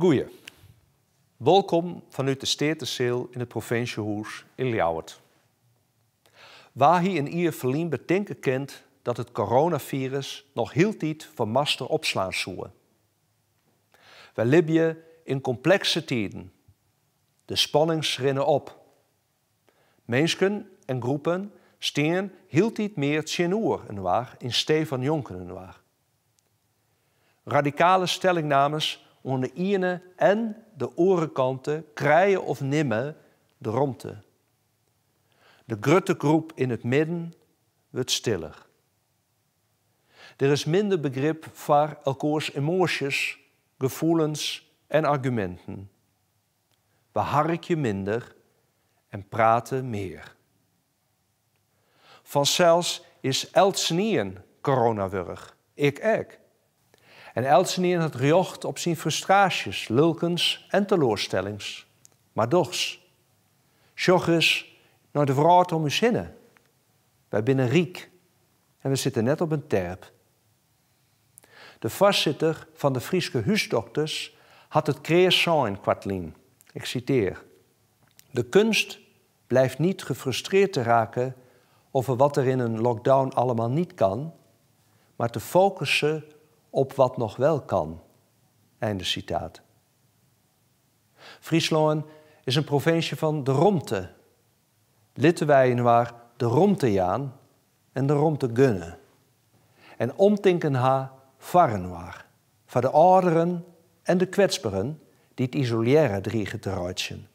Goeie. Welkom vanuit de Stetenseil in het provinciehuis in Ljouwert. Waar hier in verlien bedenken kent dat het coronavirus nog heel tijd van master opslaan zoe. We Libië in complexe tijden. De spanning schrinnen op. Mensen en groepen steen hield niet meer tjenoer en waar in Stefan Jonken en waar. Radicale stellingnames onder iene en de orenkanten krijgen of nimmer de rondte. De grutte groep in het midden wordt stiller. Er is minder begrip voor elkaars emoties, gevoelens en argumenten. We je minder en praten meer. Vanzelfs is elk snieën coronawurg. Ik ek en in het riocht op zijn frustraties, lulkens en teleurstellings. Maar dochs. Sjoch eens naar de vrouw om u zinnen. Wij binnen riek en we zitten net op een terp. De vastzitter van de Friese huisdokters had het creëren in Quatlin. Ik citeer. De kunst blijft niet gefrustreerd te raken over wat er in een lockdown allemaal niet kan, maar te focussen op wat nog wel kan. Einde citaat. Friesland is een provincie van de Romte. Litouwen waar de Romtejaan en de Romte gunnen. En omtinken haar varren waar. Van de ouderen en de kwetsbaren die het isoleren dreigen te ruitsen.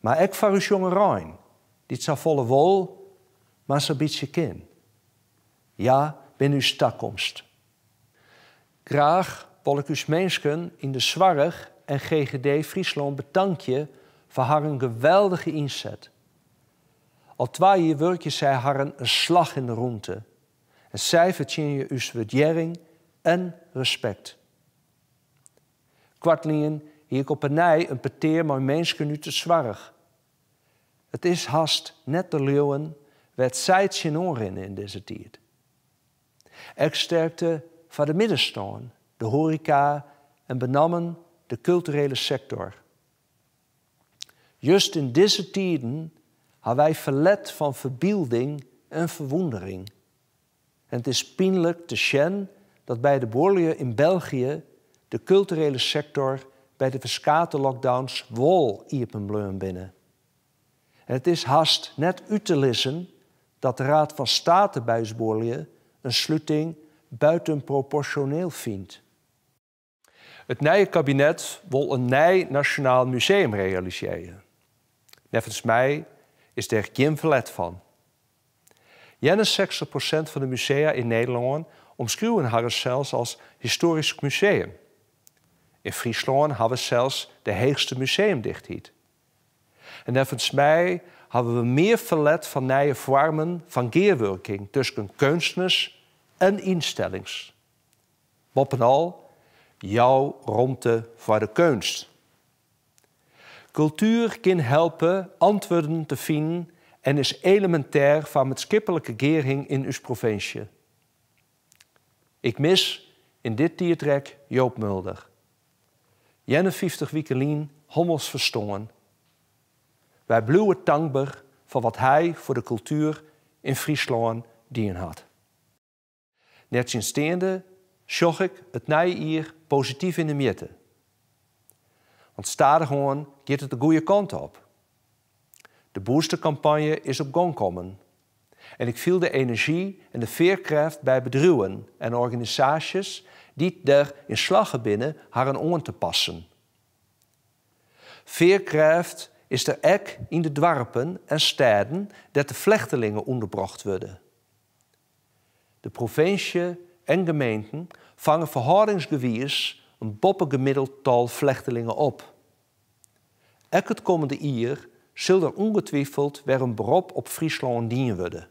Maar ik varus uw jonge Rijn, die het volle wol, maar zo beetje kin. Ja, ben uw stakkomst. Graag wil ik u mensen in de Zwarg en GGD Friesland je voor haar een geweldige inzet. Al twee jaar je zij haar een slag in de ronde. En zij verdienen uw waardering en respect. Kwartlingen, hier op een nij een peteer maar mensen nu te zwarig. Het is haast net de leeuwen werd zij het in in deze tijd. Ik sterkte van de Middenstoon, de horeca en benammen de culturele sector. Just in deze tijden hebben wij verlet van verbeelding en verwondering. En het is pijnlijk te zien dat bij de Borlje in België de culturele sector bij de verskate lockdowns wol bloem binnen. En het is haast net u te lissen dat de Raad van State bij Borlje een sluiting buitenproportioneel vindt. Het nieuwe kabinet wil een Nij nationaal museum realiseren. Nevens mij is er geen verlet van. Jenne 60% van de musea in Nederland omschuwen haar zelfs als historisch museum. In Friesland hebben we zelfs de hoogste museumdichtheid. En nevens mij hebben we meer verlet van nieuwe vormen van geerwerking tussen kunstenaars en instellings. al jouw rondte voor de kunst. Cultuur kan helpen antwoorden te vinden en is elementair van maatschappelijke gering in uw provincie. Ik mis in dit diertrek Joop Mulder. Jenne 50 Wiekelin, hommels verstongen. Wij bluwen dankbaar voor wat hij voor de cultuur in Friesland dien had sinds steende, sjoch ik het nijier positief in de mitte. Want stadig gewoon gaat het de goede kant op. De boostercampagne is op gang komen. En ik viel de energie en de veerkracht bij bedruwen en organisaties die er in slagen binnen haar aan te passen. Veerkracht is er ek in de dwarpen en steden dat de vlechtelingen onderbracht worden. De provincie en gemeenten vangen verhoudingsgewijs een boppengemiddeld tal vluchtelingen op. Elk het komende jaar zal er ongetwijfeld weer een beroep op Friesland dienen worden.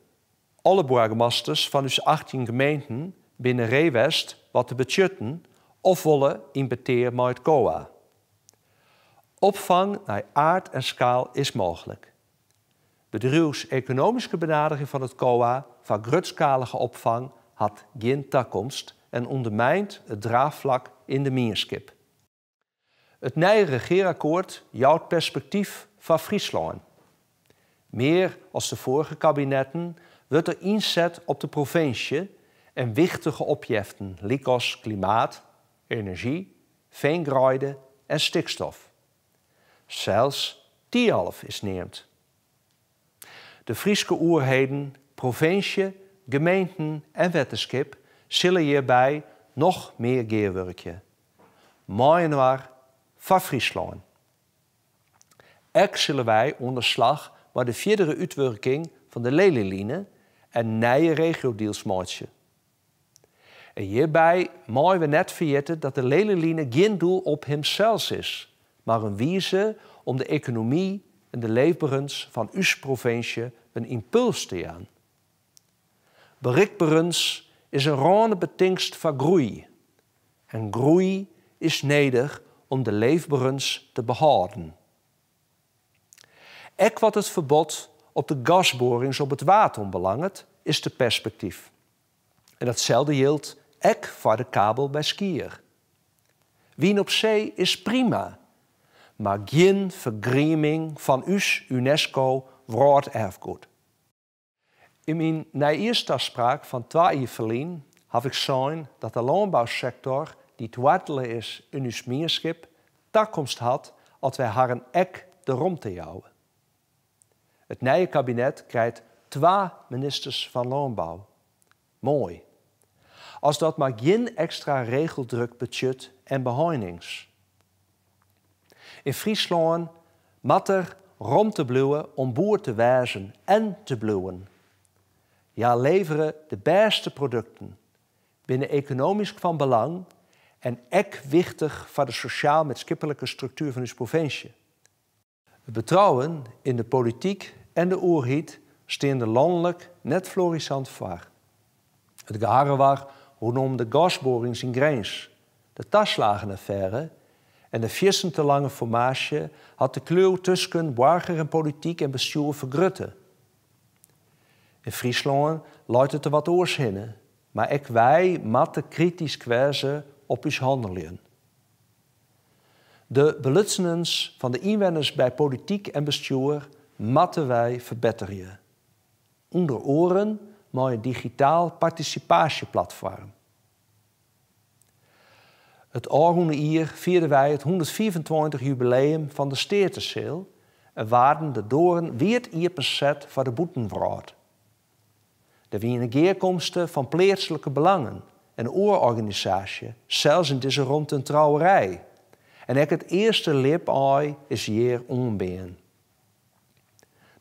Alle burgemeesters van dus 18 gemeenten binnen Reewest wat te betjutten of Wollen in beteer met Opvang naar aard en schaal is mogelijk. De economische benadering van het COA van grutskalige opvang had geen toekomst en ondermijnt het draagvlak in de Mierskip. Het nieuwe regeerakkoord jouwt perspectief van Friesland. Meer als de vorige kabinetten wordt er inzet op de provincie en wichtige opjeften, likos klimaat, energie, veengroeide en stikstof. Zelfs Tialf is neemt. De Friese oerheden, provincie, gemeenten en wetenschap zullen hierbij nog meer geerwerkje. Mooi van Friesland. Ook zullen wij onderslag maar de verdere uitwerking van de Lelyline en nieuwe regio-deals En hierbij mogen we net vergeten dat de Lelyline geen doel op hemzelf is, maar een wijze om de economie en de leefberens van uw provincie een impuls te aan. Berikberens is een ronde betingst van groei. En groei is neder om de leefberens te behouden. Ek wat het verbod op de gasborings op het water belangt, is de perspectief. En datzelfde hield ek voor de kabel bij skier. Wien op zee is prima, maar geen vergrieming van us UNESCO erfgoed. In mijn eerste spraak van twee verlien heb ik gezien dat de landbouwsector die twartelen is in ons meerschip, takkomst had als wij haar een ek erom te jouwen. Het nieuwe kabinet krijgt twee ministers van landbouw. Mooi. Als dat maar geen extra regeldruk budget en behoinings in Friesland matter, er te bluwen om boer te wijzen en te bluwen. Ja, leveren de beste producten, binnen economisch van belang en ek wichtig voor de sociaal-maatschappelijke structuur van ons provincie. Het betrouwen in de politiek en de oerhiet steende landelijk net florissant voor. Het geharen waar rondom de gasboring in grens, de taslagenaffaire en de lange formage had de kleur tussen politiek en bestuur vergrutte. In Friesland luidt het er wat oorzinnen, maar ik wij matte kritisch kwijzen op uw handelen. De belutsenens van de inwoners bij politiek en bestuur matten wij verbeteren. Onder oren mooi een digitaal participatieplatform het aangoende jaar vierden wij het 125 jubileum van de Steertenseel en waren de doren weer het van de boetenvraat. Er waren geerkomsten van pleertselijke belangen en oororganisatie, zelfs in deze rond een trouwerij. En ik het eerste lip is hier onbeen.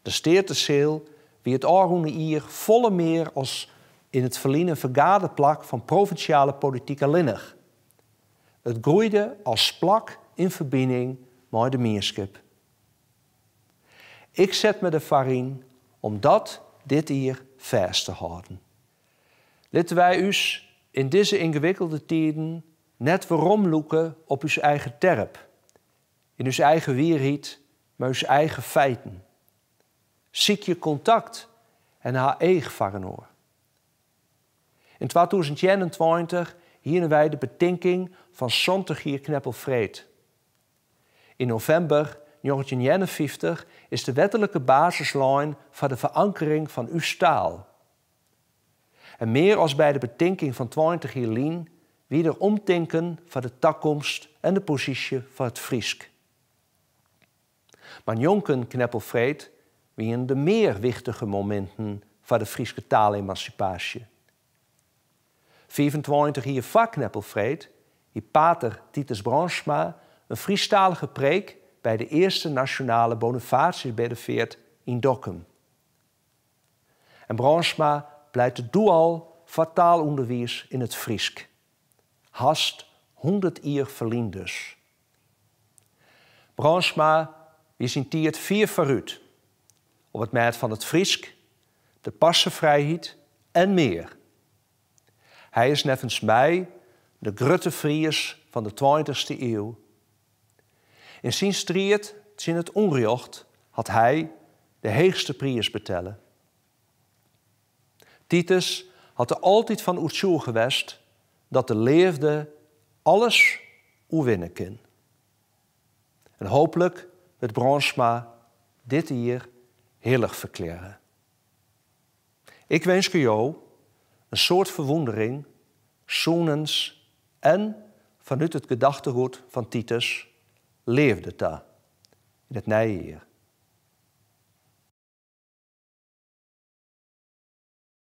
De Steertenseel wie het aangoende volle meer als in het verliezen vergaderplak van provinciale politieke linnig het groeide als plak in verbinding met de meerskip. Ik zet me de farin dat dit hier vast te houden. Litten wij us in deze ingewikkelde tijden net waarom loeken op uw eigen terp, in uw eigen wierhiet, maar uw eigen feiten. Ziek je contact en haar eigen varenoor. In 2021 Hierin wij de betinking van Sontegier Kneppelvreet. In november 1951 is de wettelijke basislijn van de verankering van uw staal. En meer als bij de betinking van 20 jaar lien, wie er omtinken van de takkomst en de positie van het Friesk. Maar Jonken Kneppelvreet wie in de meer wichtige momenten van de Friese taalemancipatie. 25 hier vakneppelvreed, die pater Titus Bransma een Friestalige preek bij de eerste nationale Bonifatiusbeddenveert in Dokkum. En Branschma pleitte dual onderwijs in het Friesk. Hast 100 jaar verliend dus. Branschma wie vier vooruit. Op het meet van het Friesk, de passenvrijheid en meer. Hij is nevens mij de grote vriers van de 20e eeuw. In zijn strijd, in het onrecht, had hij de heegste priers betellen. Titus had er altijd van oetsoe geweest dat de leefde alles oewinnen kon. En hopelijk het Bronsma dit hier heerlijk verklaren. Ik wens je jou een soort verwondering, zonens en vanuit het gedachtegoed van Titus leefde daar in het nijjaar.